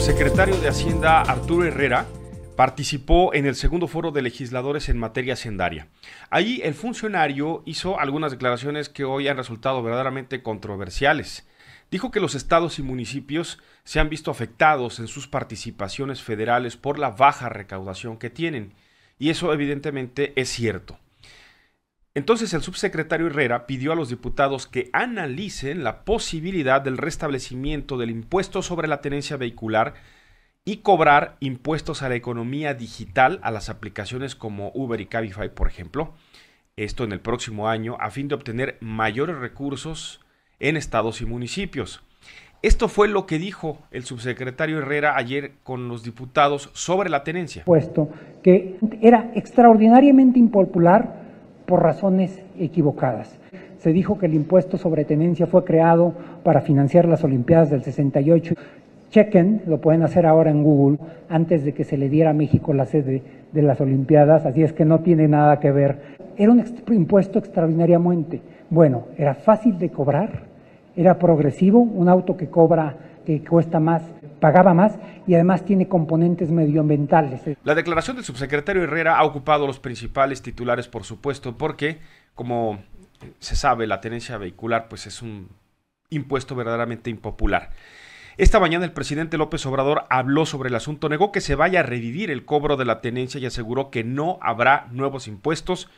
Secretario de Hacienda Arturo Herrera participó en el segundo foro de legisladores en materia hacendaria. Allí el funcionario hizo algunas declaraciones que hoy han resultado verdaderamente controversiales. Dijo que los estados y municipios se han visto afectados en sus participaciones federales por la baja recaudación que tienen, y eso evidentemente es cierto. Entonces el subsecretario Herrera pidió a los diputados que analicen la posibilidad del restablecimiento del impuesto sobre la tenencia vehicular y cobrar impuestos a la economía digital a las aplicaciones como Uber y Cabify, por ejemplo, esto en el próximo año, a fin de obtener mayores recursos en estados y municipios. Esto fue lo que dijo el subsecretario Herrera ayer con los diputados sobre la tenencia. Puesto que era extraordinariamente impopular por razones equivocadas. Se dijo que el impuesto sobre tenencia fue creado para financiar las Olimpiadas del 68. Chequen, lo pueden hacer ahora en Google, antes de que se le diera a México la sede de las Olimpiadas, así es que no tiene nada que ver. Era un impuesto extraordinariamente bueno, era fácil de cobrar, era progresivo, un auto que cobra que cuesta más pagaba más y además tiene componentes medioambientales. La declaración del subsecretario Herrera ha ocupado los principales titulares, por supuesto, porque, como se sabe, la tenencia vehicular pues, es un impuesto verdaderamente impopular. Esta mañana el presidente López Obrador habló sobre el asunto, negó que se vaya a revivir el cobro de la tenencia y aseguró que no habrá nuevos impuestos,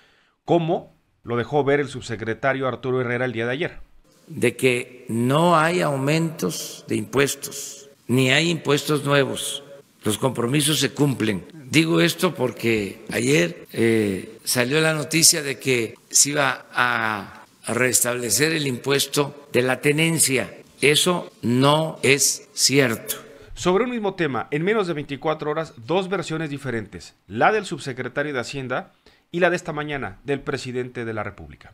como lo dejó ver el subsecretario Arturo Herrera el día de ayer de que no hay aumentos de impuestos, ni hay impuestos nuevos. Los compromisos se cumplen. Digo esto porque ayer eh, salió la noticia de que se iba a restablecer el impuesto de la tenencia. Eso no es cierto. Sobre un mismo tema, en menos de 24 horas, dos versiones diferentes, la del subsecretario de Hacienda y la de esta mañana del presidente de la República.